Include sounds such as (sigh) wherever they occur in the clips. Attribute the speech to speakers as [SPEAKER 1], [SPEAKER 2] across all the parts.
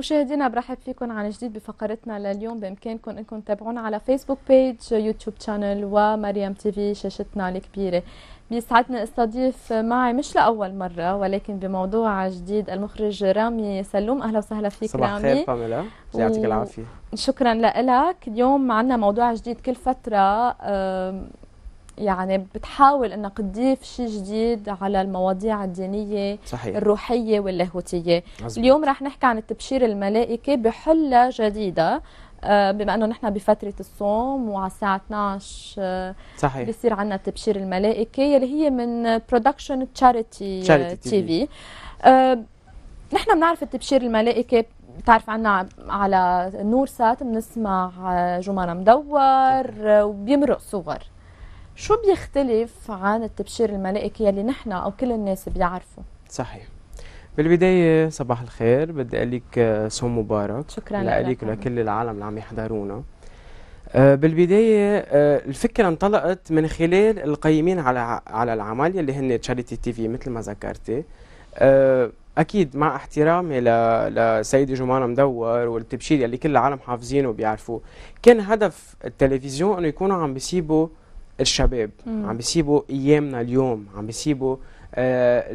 [SPEAKER 1] مشاهدينا برحب فيكم عن جديد بفقرتنا لليوم بامكانكم انكم تتابعونا على فيسبوك بيج يوتيوب شانل ومريم تي في شاشتنا الكبيره بيسعدني استضيف معي مش لاول مره ولكن بموضوع جديد المخرج رامي سلوم اهلا وسهلا فيك صباح رامي صباح الخير باميلا يعطيك العافيه شكرا لك اليوم عندنا موضوع جديد كل فتره يعني بتحاول انك تضيف شيء جديد على المواضيع الدينيه صحيح. الروحيه واللاهوتيه اليوم رح نحكي عن التبشير الملائكي بحله جديده آه، بما انه نحن بفتره الصوم وعلى الساعه 12 آه، صحيح بصير عندنا التبشير الملائكي اللي هي من برودكشن تشاريتي تي في نحن بنعرف التبشير الملائكي بتعرف عنا على نور سات بنسمع آه، جمانة مدور وبيمرق صور شو بيختلف عن التبشير الملائكي يلي نحن او كل الناس بيعرفوا
[SPEAKER 2] صحيح بالبداية صباح الخير بدي أقول لك آه، صوم مبارك شكرا لك ولكل العالم اللي عم يحضرونا آه، بالبداية آه، الفكرة انطلقت من خلال القيمين على على العمل يلي هن تشاريتي تي في مثل ما ذكرتي اكيد مع احترامي لسيدي جمانه مدور والتبشير يلي كل العالم حافظينه وبيعرفوه كان هدف التلفزيون انه يكونوا عم بيسيبوا الشباب مم. عم بيسيبوا ايامنا اليوم عم بيسيبوا آه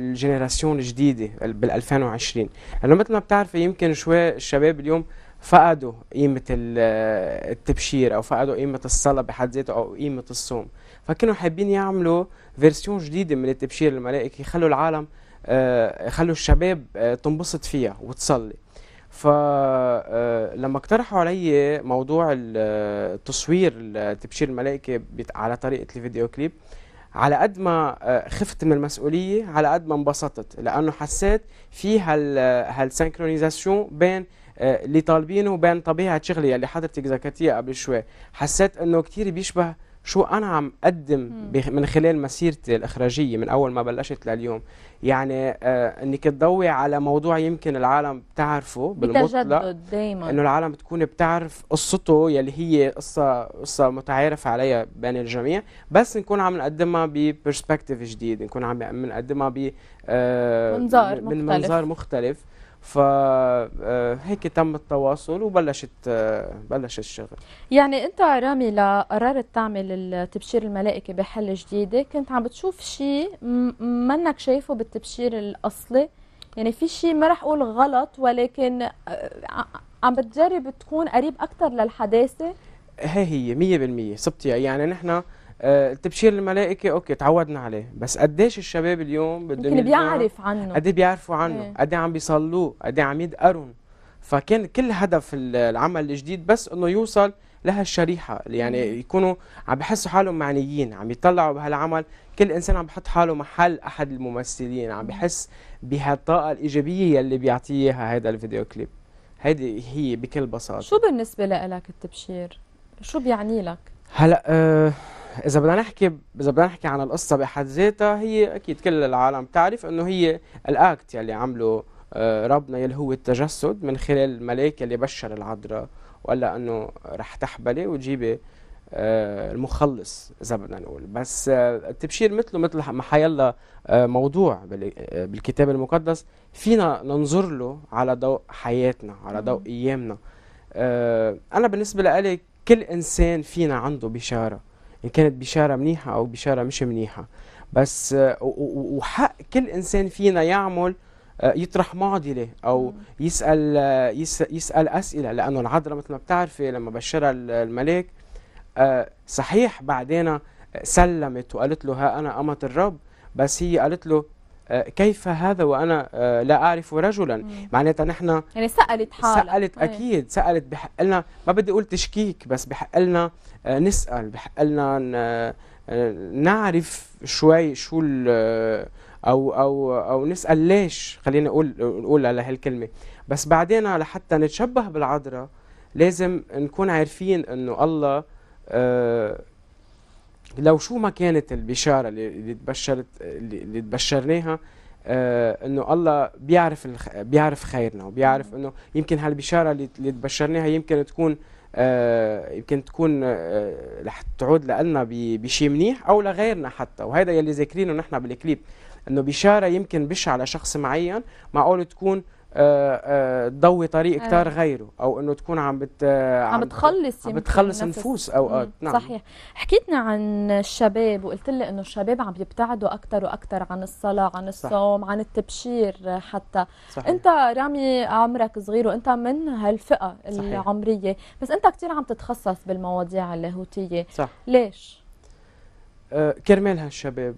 [SPEAKER 2] الجديده بال 2020 لانه مثل ما بتعرفي يمكن شوي الشباب اليوم فقدوا قيمه التبشير او فقدوا قيمه الصلاه بحد ذاته او قيمه الصوم فكانوا حابين يعملوا فيرسيون جديده من التبشير الملائكي يخلوا العالم آه يخلوا الشباب آه تنبسط فيها وتصلي فلما آه، اقترحوا علي موضوع التصوير آه، آه، تبشير الملائكه على طريقه الفيديو كليب على قد ما خفت من المسؤوليه على قد ما انبسطت لانه حسيت في هالسنكرونيزاسيون بين اللي طالبينه وبين طبيعه شغلي اللي حضرتك ذكرتيها قبل شوي حسيت انه كثير بيشبه شو انا عم اقدم من خلال مسيرتي الاخراجيه من اول ما بلشت لليوم يعني آه انك تضوي على موضوع يمكن العالم بتعرفه بالمطلق
[SPEAKER 1] دايما انه
[SPEAKER 2] العالم تكون بتعرف قصته يلي هي قصه قصه متعارف عليها بين الجميع بس نكون عم نقدمها ببرسبكتيف جديد نكون عم نقدمها ب آه منظار من مختلف. منظار مختلف فهيك آه، تم التواصل وبلشت آه، بلش الشغل
[SPEAKER 1] يعني انت رامي لقررت تعمل التبشير الملائكي بحل جديده كنت عم بتشوف شيء منك شايفه بالتبشير الاصلي يعني في شيء ما رح اقول غلط ولكن آه، عم بتجرب تكون قريب اكثر للحداثه
[SPEAKER 2] هي هي 100% صبتي يعني نحن التبشير آه، الملائكي اوكي تعودنا عليه بس قديش الشباب اليوم بدهم يمكن بيعرف عنه قد إيه بيعرفوا عنه إيه. قد إيه عم بيصلوه قد عم يدقرون فكان كل هدف العمل الجديد بس انه يوصل لهالشريحه يعني يكونوا عم بحسوا حالهم معنيين عم يطلعوا بهالعمل كل انسان عم بحط حاله محل احد الممثلين عم بحس بهالطاقه الايجابيه اللي بيعطيها هذا الفيديو كليب هيدي هي بكل بساطه شو
[SPEAKER 1] بالنسبه لك التبشير شو بيعني لك
[SPEAKER 2] هلا أه اذا بدنا نحكي اذا بدنا نحكي عن القصه بحد ذاتها هي اكيد كل العالم تعرف انه هي الاكت يلي عمله آه، ربنا يلي هو التجسد من خلال الملاك يلي بشر العذراء وقال لها انه رح تحبلي وتجيبي آه، المخلص اذا بدنا نقول بس آه، التبشير مثله مثل ما حيلا موضوع بالكتاب المقدس فينا ننظر له على ضوء حياتنا على ضوء ايامنا انا بالنسبه لي كل انسان فينا عنده بشاره ان يعني كانت بشاره منيحه او بشاره مش منيحه بس آه، وحق كل انسان فينا يعمل آه، يطرح معضله او يسال آه، يسال اسئله لانه العذراء مثل ما بتعرفي لما بشرها الملاك صحيح بعدين سلمت وقالت له ها انا امه الرب بس هي قالت له آه، كيف هذا وانا آه، لا اعرف رجلا معناتها نحن
[SPEAKER 1] يعني سالت حالها سالت إيه. اكيد
[SPEAKER 2] سالت بحق لنا ما بدي اقول تشكيك بس بحق لنا آه، نسال بحق لنا نعرف شوي شو او او او نسال ليش خلينا اقول نقول على هالكلمه بس بعدين لحتى نتشبه بالعذراء لازم نكون عارفين انه الله لو شو ما كانت البشاره اللي تبشرت اللي تبشرناها آه انه الله بيعرف الخ... بيعرف خيرنا وبيعرف انه يمكن هالبشاره اللي, تبشرناها يمكن تكون آه يمكن تكون آه رح تعود لنا بشيء منيح او لغيرنا حتى وهذا يلي ذاكرينه نحن بالكليب انه بشاره يمكن بشعه لشخص معين معقول تكون تضوي آه، آه، طريق آه. كتار غيره او انه تكون عم بت عم بتخلص عم بتخلص نفوس اوقات نعم صحيح
[SPEAKER 1] حكيتنا عن الشباب وقلت لي انه الشباب عم يبتعدوا اكثر واكثر عن الصلاه عن الصوم صح. عن التبشير حتى صحيح. انت رامي عمرك صغير وانت من هالفئه صحيح. العمريه بس انت كثير عم تتخصص بالمواضيع اللاهوتيه صح ليش
[SPEAKER 2] كرمال هالشباب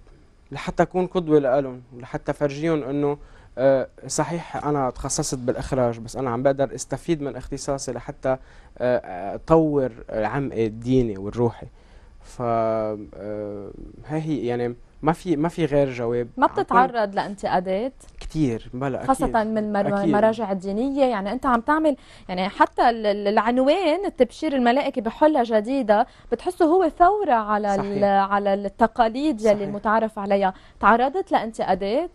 [SPEAKER 2] لحتى اكون قدوه لهم ولحتى فرجيهم انه آه، صحيح انا تخصصت بالاخراج بس انا عم بقدر استفيد من اختصاصي لحتى آه، اطور عمقي الديني والروحي ف آه، هي يعني ما في ما في غير جواب ما بتتعرض
[SPEAKER 1] لانتقادات
[SPEAKER 2] كثير بلا خاصة من المراجع
[SPEAKER 1] الدينية يعني أنت عم تعمل يعني حتى العنوان التبشير الملائكي بحلة جديدة بتحسه هو ثورة على على التقاليد يلي المتعارف عليها تعرضت لانتقادات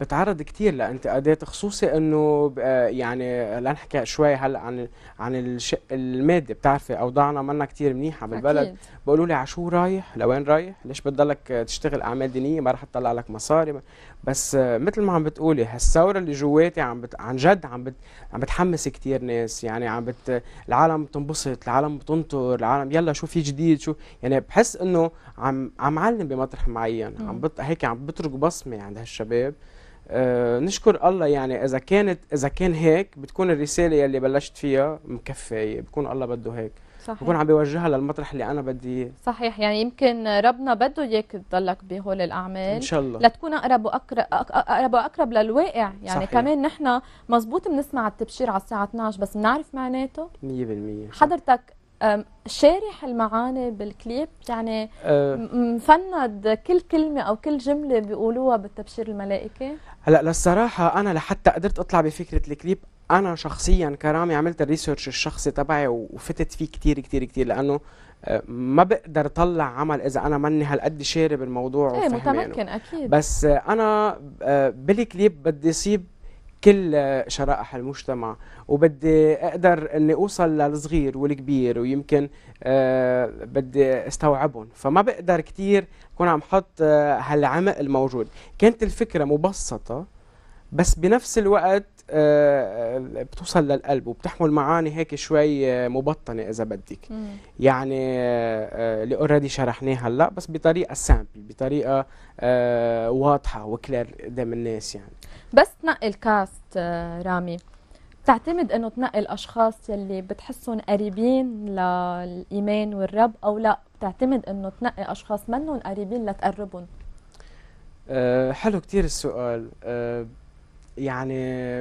[SPEAKER 2] بتعرض كتير لانتقادات خصوصي انه يعني لنحكي شوي هلا عن عن الشق المادي بتعرفي اوضاعنا منا كتير منيحه بالبلد بقولوا لي عشو رايح لوين رايح ليش بتضلك تشتغل اعمال دينيه ما رح تطلع لك مصاري بس مثل ما عم بتقولي هالثوره اللي جواتي عم بت... عن جد عم بت... عم بتحمس كتير ناس يعني عم بت... العالم بتنبسط العالم بتنطر العالم يلا شو في جديد شو يعني بحس انه عم عم علم بمطرح معين عم بت... هيك عم بترك بصمه عند هالشباب آه، نشكر الله يعني اذا كانت اذا كان هيك بتكون الرساله يلي بلشت فيها مكفايه بكون الله بده هيك صحيح بكون عم بيوجهها للمطرح اللي انا بدي اياه
[SPEAKER 1] صحيح يعني يمكن ربنا بده اياك تضلك بهول الاعمال ان شاء الله لتكون اقرب واقرب اقرب واقرب للواقع يعني صحيح. كمان نحن مزبوط بنسمع التبشير على الساعه 12 بس بنعرف معناته 100% حضرتك شارح المعاني بالكليب يعني أه. مفند كل كلمة أو كل جملة بيقولوها بالتبشير الملائكي
[SPEAKER 2] هلا للصراحة أنا لحتى قدرت أطلع بفكرة الكليب أنا شخصيا كرامي عملت الريسيرش الشخصي تبعي وفتت فيه كتير كتير كتير لأنه أه، ما بقدر طلع عمل اذا انا ماني هالقد شارب الموضوع ايه يعني. متمكن
[SPEAKER 1] اكيد بس
[SPEAKER 2] انا أه، بالكليب بدي اصيب كل شرائح المجتمع وبدي اقدر اني اوصل للصغير والكبير ويمكن أه بدي استوعبهم فما بقدر كثير كون عم حط آه، هالعمق الموجود كانت الفكره مبسطه بس بنفس الوقت آه، آه، بتوصل للقلب وبتحمل معاني هيك شوي آه، مبطنه اذا بدك يعني اللي اوريدي شرحناها هلا بس بطريقه سامبل بطريقه واضحه وكلير قدام الناس يعني
[SPEAKER 1] بس تنقي الكاست رامي بتعتمد انه تنقي الاشخاص يلي بتحسهم قريبين للايمان والرب او لا بتعتمد انه تنقي اشخاص منهم قريبين لتقربهم
[SPEAKER 2] أه حلو كتير السؤال أه يعني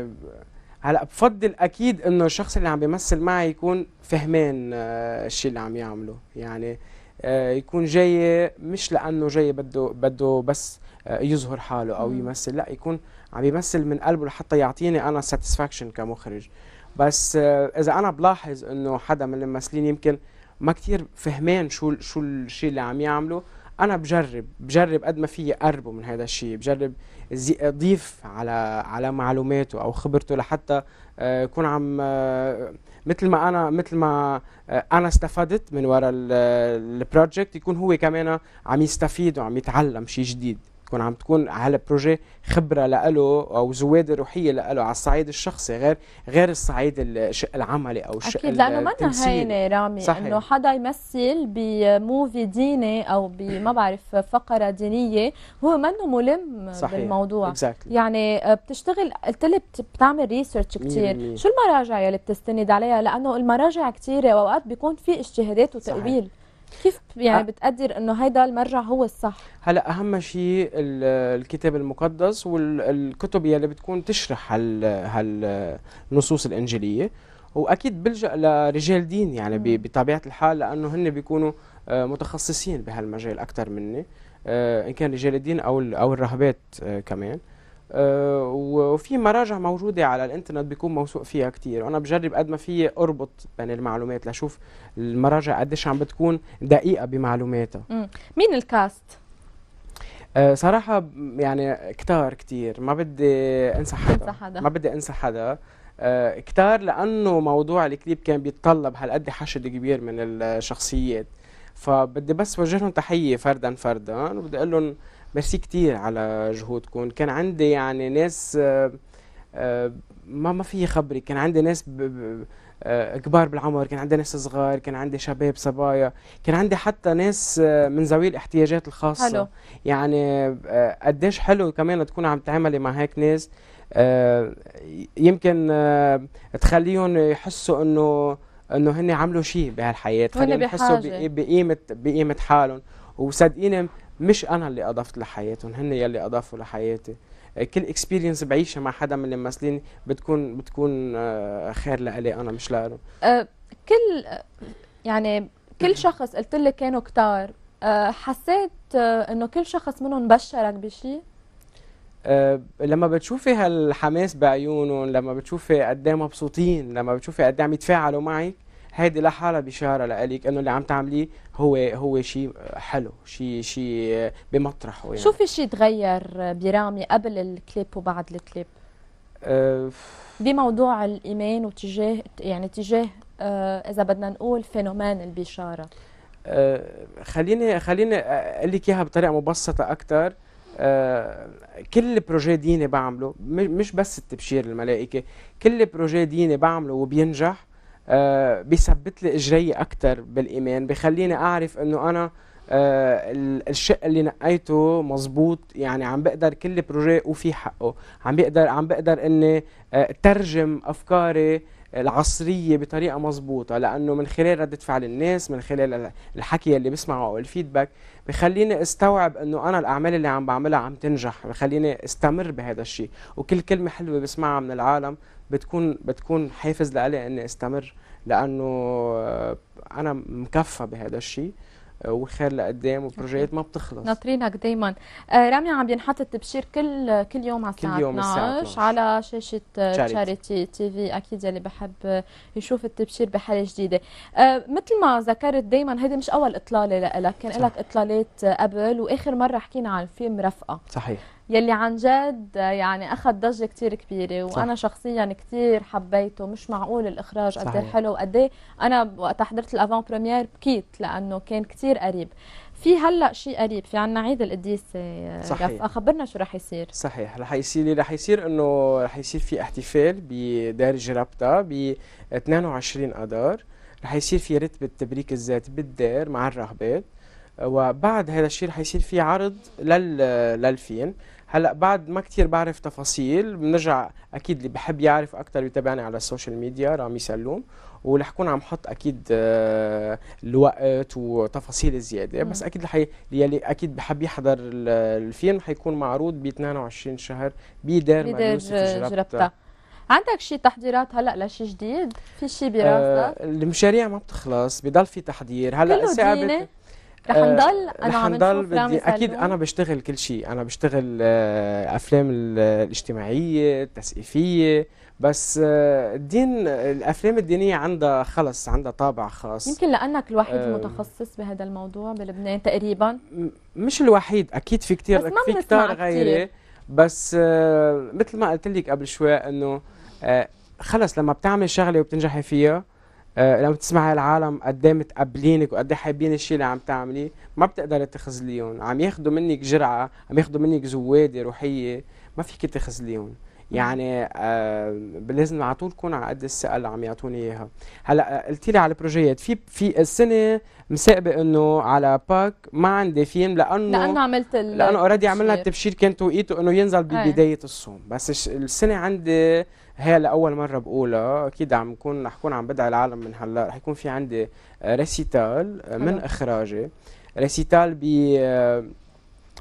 [SPEAKER 2] هلا بفضل اكيد انه الشخص اللي عم بيمثل معي يكون فهمان آه، الشيء اللي عم يعمله يعني آه، يكون جاي مش لانه جاي بده بده بس آه، يظهر حاله او يمثل لا يكون عم يمثل من قلبه لحتى يعطيني انا ساتسفاكشن كمخرج بس اذا انا بلاحظ انه حدا من الممثلين يمكن ما كتير فهمان شو شو الشيء اللي عم يعمله انا بجرب بجرب قد ما فيي اقربه من هذا الشيء بجرب يضيف على على معلوماته او خبرته لحتى آه، يكون عم آه، مثل ما انا مثل ما آه، انا استفدت من وراء البروجكت يكون هو كمان عم يستفيد وعم يتعلم شيء جديد تكون عم تكون على بروجي خبره لإله او زواده روحيه لإله على الصعيد الشخصي غير غير الصعيد الشق العملي او الشق اكيد لانه ما هينه رامي صحيح. انه
[SPEAKER 1] حدا يمثل بموفي ديني او بما (coughs) بعرف فقره دينيه هو منه ملم صحيح. بالموضوع exactly. يعني آه، بتشتغل قلت لي بتعمل ريسيرش كثير شو المراجع يلي بتستند عليها لانه المراجع كثيره واوقات بيكون في اجتهادات وتاويل صحيح. كيف يعني بتقدر انه هيدا المرجع هو الصح
[SPEAKER 2] هلا اهم شيء الكتاب المقدس والكتب يلي بتكون تشرح هال هالنصوص الانجيليه واكيد بلجا لرجال دين يعني بطبيعه الحال لانه هن بيكونوا آه، متخصصين بهالمجال اكثر مني آه، ان كان رجال الدين او او الرهبات آه، كمان آه، وفي مراجع موجوده على الانترنت بيكون موثوق فيها كتير وانا بجرب قد ما في اربط بين المعلومات لاشوف المراجع قديش عم بتكون دقيقه بمعلوماتها
[SPEAKER 1] مين الكاست
[SPEAKER 2] آه، صراحه يعني كتار كتير ما بدي انسى حدا, حدا. ما بدي انسى حدا كثار آه، كتار لانه موضوع الكليب كان بيتطلب هالقد حشد كبير من الشخصيات فبدي بس وجه لهم تحيه فردا فردا وبدي اقول لهم ميرسي كتير على جهودكم كان عندي يعني ناس آه، آه، ما ما في خبري كان عندي ناس آه، كبار بالعمر كان عندي ناس صغار كان عندي شباب صبايا كان عندي حتى ناس من ذوي الاحتياجات الخاصة حلو. يعني قديش حلو كمان تكون عم تعملي مع هيك ناس يمكن تخليهم يحسوا انه انه هن عملوا شيء بهالحياه خليهم يحسوا بقيمه بقيمه حالهم وصدقيني مش انا اللي اضفت لحياتهم هن يلي اضافوا لحياتي آه، كل اكسبيرينس بعيشها مع حدا من الممثلين بتكون بتكون آه، خير لإلي انا مش لهم
[SPEAKER 1] أه كل يعني كل شخص قلت لي كانوا كتار أه حسيت آه، انه كل شخص منهم بشرك بشيء
[SPEAKER 2] لما بتشوفي هالحماس بعيونهم لما بتشوفي قد ايه مبسوطين لما بتشوفي قد ايه عم يتفاعلوا معك هيدي لحالها بشاره لإلك انه اللي عم تعمليه هو هو شيء حلو شيء شيء بمطرحه يعني. شو في
[SPEAKER 1] شيء تغير برامي قبل الكليب وبعد الكليب؟ أه، بموضوع الايمان وتجاه يعني تجاه آه، اذا بدنا نقول فينومان البشاره
[SPEAKER 2] أه، خليني خليني اقول لك اياها بطريقه مبسطه اكثر كل بروجي ديني بعمله مش بس التبشير الملائكه كل بروجي ديني بعمله وبينجح آه، بيثبت لي اجري اكثر بالايمان بخليني اعرف انه انا آه الشق اللي نقيته مزبوط يعني عم بقدر كل بروجي وفي حقه عم بقدر عم بقدر اني آه ترجم افكاري آه العصريه بطريقه مضبوطه لانه من خلال رده فعل الناس من خلال الحكي اللي بسمعه او الفيدباك بخليني استوعب انه انا الاعمال اللي عم بعملها عم تنجح بخليني استمر بهذا الشيء وكل كلمه حلوه بسمعها من العالم بتكون بتكون حافز لإلي اني استمر لانه انا مكفى بهذا الشيء آه، والخير لقدام وبروجيات ما بتخلص
[SPEAKER 1] ناطرينك دائما آه، رامي عم بينحط التبشير كل كل يوم على الساعه 12 على شاشه تشاريتي تي في اكيد يلي بحب يشوف التبشير بحاله جديده آه، مثل ما ذكرت دائما هيدي مش اول اطلاله لك كان لك اطلالات قبل واخر مره حكينا عن فيلم رفقه صحيح يلي عن جد يعني اخذ ضجه كثير كبيره وانا صح. شخصيا كثير حبيته مش معقول الاخراج قد ايه حلو وقد إيه. انا وقت حضرت الافون بريمير بكيت لانه كان كثير قريب في هلا شيء قريب في عنا عيد القديسه صحيح خبرنا شو رح
[SPEAKER 2] يصير صحيح رح يصير رح يصير انه رح يصير في احتفال بدار جرابتا ب 22 اذار رح يصير في رتبه التبريك الذات بالدار مع الرهبات وبعد هذا الشيء رح يصير في عرض لل للفيلم هلا بعد ما كثير بعرف تفاصيل بنرجع اكيد اللي بحب يعرف اكثر بيتابعني على السوشيال ميديا رامي سلوم ورح كون عم حط اكيد آه، الوقت وتفاصيل زياده بس اكيد اللي يلي اكيد بحب يحضر الفيلم حيكون معروض ب 22 شهر بدار بدار جربتها
[SPEAKER 1] عندك شي تحضيرات هلا لشي جديد؟ في شي آه، براسك؟
[SPEAKER 2] آه المشاريع ما بتخلص بضل في تحضير هلا كله ديني
[SPEAKER 1] رح آه، نضل انا رح نضل بدي اكيد انا
[SPEAKER 2] بشتغل كل شيء انا بشتغل آه، افلام الاجتماعيه التثقيفيه بس آه، الدين الافلام الدينيه عندها خلص عندها طابع خاص يمكن
[SPEAKER 1] لانك الوحيد المتخصص بهذا الموضوع بلبنان تقريبا
[SPEAKER 2] مش الوحيد اكيد في كثير في كثير غيري بس مثل ما قلت لك قبل شوي انه خلص لما بتعمل شغله وبتنجحي فيها آه، لما تسمع العالم قد ايه متقبلينك وقد ايه حابين الشيء اللي عم تعمليه ما بتقدر تخذليهم عم ياخذوا منك جرعه عم ياخذوا منك زواده روحيه ما فيك تخذليهم يعني آه لازم على طول كون على قد الثقه اللي عم يعطوني اياها هلا آه، قلت لي على البروجيات في في السنه مسابقه انه على باك ما عندي فيلم لانه لانه عملت
[SPEAKER 1] لانه اوريدي عملنا التبشير
[SPEAKER 2] كان توقيته انه ينزل إيه. ببدايه الصوم بس السنه عندي هي لاول مره بقولة اكيد عم نكون رح كون عم بدعي العالم من هلا رح يكون في عندي ريسيتال آه، آه، من اخراجي ريسيتال ب آه،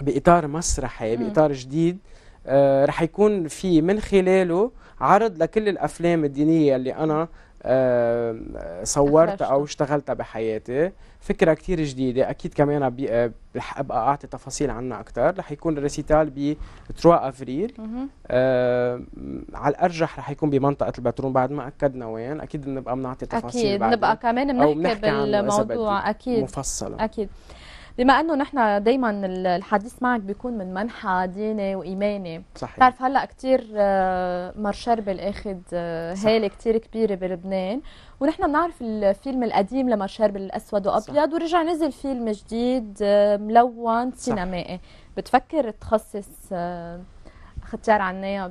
[SPEAKER 2] باطار مسرحي باطار جديد رح يكون في من خلاله عرض لكل الافلام الدينيه اللي انا صورت او اشتغلتها بحياتي فكره كثير جديده اكيد كمان آه، رح ابقى اعطي تفاصيل عنها اكثر رح يكون الريسيتال ب 3 افريل آه على الارجح رح يكون بمنطقه البترون بعد ما اكدنا وين اكيد بنبقى بنعطي تفاصيل اكيد بنبقى نبقى كمان بنحكي بالموضوع اكيد مفصله
[SPEAKER 1] اكيد بما انه نحن دائما الحديث معك بيكون من منحى ديني وايماني صحيح بتعرف هلا كثير آه، مار شربل اخذ هاله كثير كبيره بلبنان ونحن بنعرف الفيلم القديم لمار شربل الاسود وابيض ورجع نزل فيلم جديد آه، ملون سينمائي بتفكر تخصص آه، ختيار عناية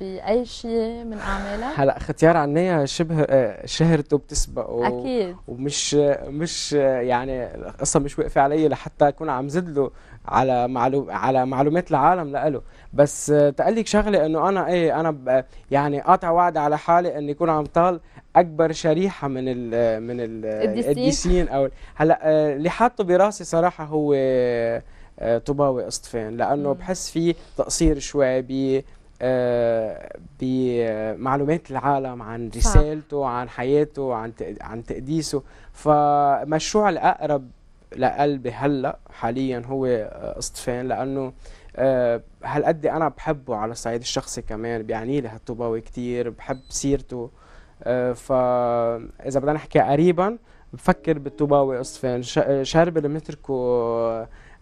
[SPEAKER 1] باي شيء من اعمالها؟
[SPEAKER 2] هلا ختيار عناية شبه آه، شهرته بتسبقه اكيد ومش مش آه، يعني القصة مش واقفة علي لحتى اكون عم زد له على معلوم على معلومات العالم لإله بس آه، تقلك شغله انه انا ايه انا يعني قاطع وعد على حالي اني يكون عم طال اكبر شريحه من ال من ال الديسين او هلا اللي حاطه براسي صراحه هو طوباوي اصطفين لانه بحس في تقصير شوي ب آه، بمعلومات آه، العالم عن رسالته عن حياته عن عن تقديسه فمشروع الاقرب لقلبي هلا حاليا هو آه، اصطفين لانه هالقد انا بحبه على الصعيد الشخصي كمان بيعني لي هالطوباوي كثير بحب سيرته فاذا بدنا نحكي قريبا بفكر بالطوباوي اصفين شرب اللي بنتركه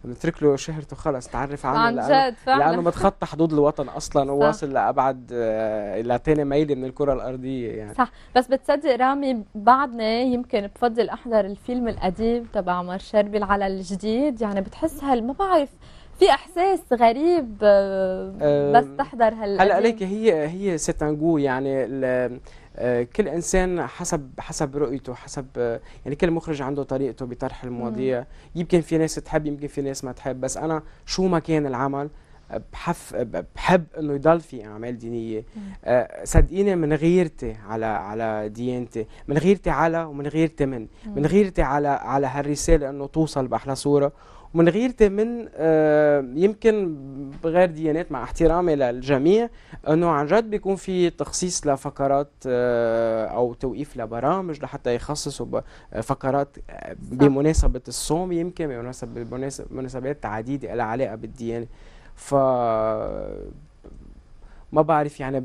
[SPEAKER 2] نترك له شهرته خلص تعرف عنه عن جد فعلا لانه متخطى حدود الوطن اصلا وواصل لابعد آه، الى ثاني ميله من الكره الارضيه يعني صح
[SPEAKER 1] بس بتصدق رامي بعدنا يمكن بفضل احضر الفيلم القديم تبع عمر شربل على الجديد يعني بتحس هال ما بعرف في احساس غريب آه، آه، بس تحضر هال هلا
[SPEAKER 2] هي هي ستانجو يعني آه، كل انسان حسب حسب رؤيته حسب آه، يعني كل مخرج عنده طريقته بطرح المواضيع يمكن في ناس تحب يمكن في ناس ما تحب بس انا شو ما كان العمل بحف بحب انه يضل في اعمال دينيه آه، صدقيني من غيرتي على على ديانتي من غيرتي على ومن غيرتي من من غيرتي على على هالرساله انه توصل باحلى صوره ومن غيرتي من آه، يمكن بغير ديانات مع احترامي للجميع انه عن جد بيكون في تخصيص لفقرات آه، او توقيف لبرامج لحتى يخصصوا فقرات بمناسبه الصوم يمكن بمناسبه مناسبات عديده لها علاقه بالديانه ف ما بعرف يعني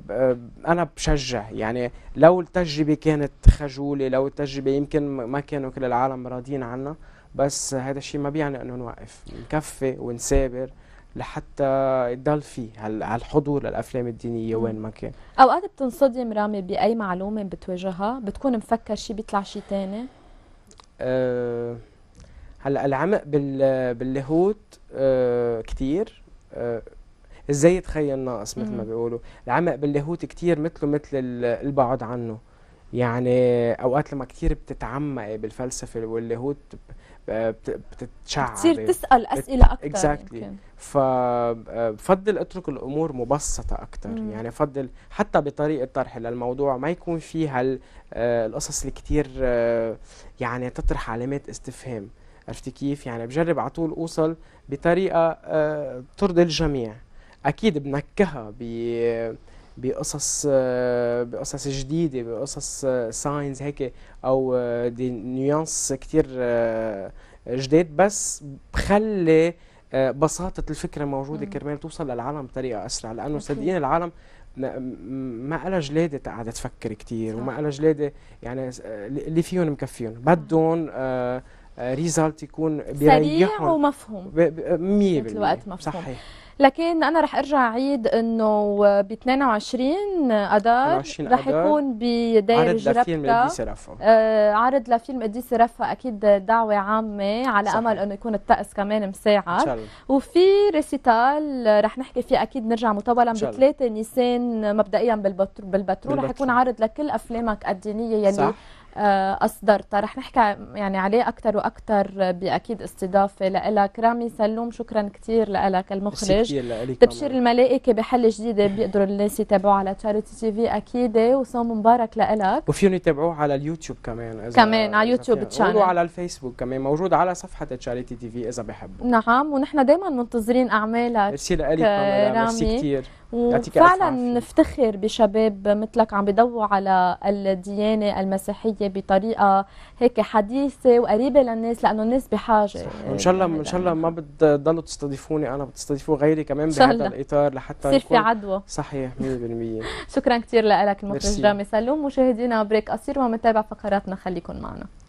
[SPEAKER 2] انا بشجع يعني لو التجربه كانت خجوله لو التجربه يمكن ما كانوا كل العالم راضيين عنها بس هذا الشيء ما بيعني انه نوقف نكفي ونسابر لحتى يضل في هالحضور للافلام الدينيه وين ما كان
[SPEAKER 1] اوقات بتنصدم رامي باي معلومه بتواجهها بتكون مفكر شيء بيطلع شيء ثاني
[SPEAKER 2] أه هلا العمق باللاهوت أه كثير آه، ازاي يتخيل ناقص مثل ما بيقولوا العمق باللاهوت كتير مثله مثل البعد عنه يعني اوقات لما كتير بتتعمقي بالفلسفه واللاهوت بتتشعب بتصير تسال اسئله اكثر اكزاكتلي exactly. فبفضل آه، اترك الامور مبسطه اكثر يعني بفضل حتى بطريقه طرحي للموضوع ما يكون فيها آه، القصص اللي كتير يعني تطرح علامات استفهام عرفتي كيف يعني بجرب على طول اوصل بطريقه آه، ترضي الجميع اكيد بنكهها ب بقصص آه، بقصص جديدة بقصص ساينز آه، هيك أو دي نيوانس كثير جديد بس بخلي بساطة الفكرة موجودة كرمال توصل للعالم بطريقة أسرع لأنه صدقين العالم ما لها جلادة قاعدة تفكر كتير وما لها جلادة يعني اللي فيهم مكفيهم بدهم آه ريزالت يكون سريع ومفهوم 100% الوقت مفهوم صحيح
[SPEAKER 1] لكن انا رح ارجع اعيد انه ب 22 اذار رح يكون عرض بداير رفا آه عرض لفيلم قديسه رفا اكيد دعوه عامه على صحيح. امل انه يكون الطقس كمان مساعد وفي ريسيتال رح نحكي فيه اكيد نرجع مطولا ب 3 نيسان مبدئيا بالبترول بالبترو. رح يكون عرض لكل افلامك الدينيه يلي صح. آه، اصدرتها طيب، رح نحكي يعني عليه اكثر واكثر باكيد استضافه لك رامي سلوم شكرا كثير لك المخرج تبشير الملائكه بحل جديده بيقدروا الناس يتابعوه على تشاريتي تي في اكيد وصوم مبارك لك
[SPEAKER 2] وفيهم يتابعوه على اليوتيوب كمان إذا كمان على يوتيوب تشانل وعلى الفيسبوك كمان موجود على صفحه تشاريتي تي في اذا بحبوا
[SPEAKER 1] نعم ونحن دائما منتظرين اعمالك ميرسي لإلك آه، رامي ميرسي كثير
[SPEAKER 2] وفعلا
[SPEAKER 1] نفتخر بشباب مثلك عم بيضووا على الديانة المسيحية بطريقة هيك حديثة وقريبة للناس لأنه الناس بحاجة إيه. إن
[SPEAKER 2] شاء الله إيه. إن شاء الله ما بتضلوا تستضيفوني أنا بتستضيفوا غيري كمان بهذا الإطار لحتى يصير في عدوى صحيح 100% (laughs)
[SPEAKER 1] شكرا كثير لك المخرج رامي سلوم مشاهدينا بريك قصير ومتابع فقراتنا خليكم معنا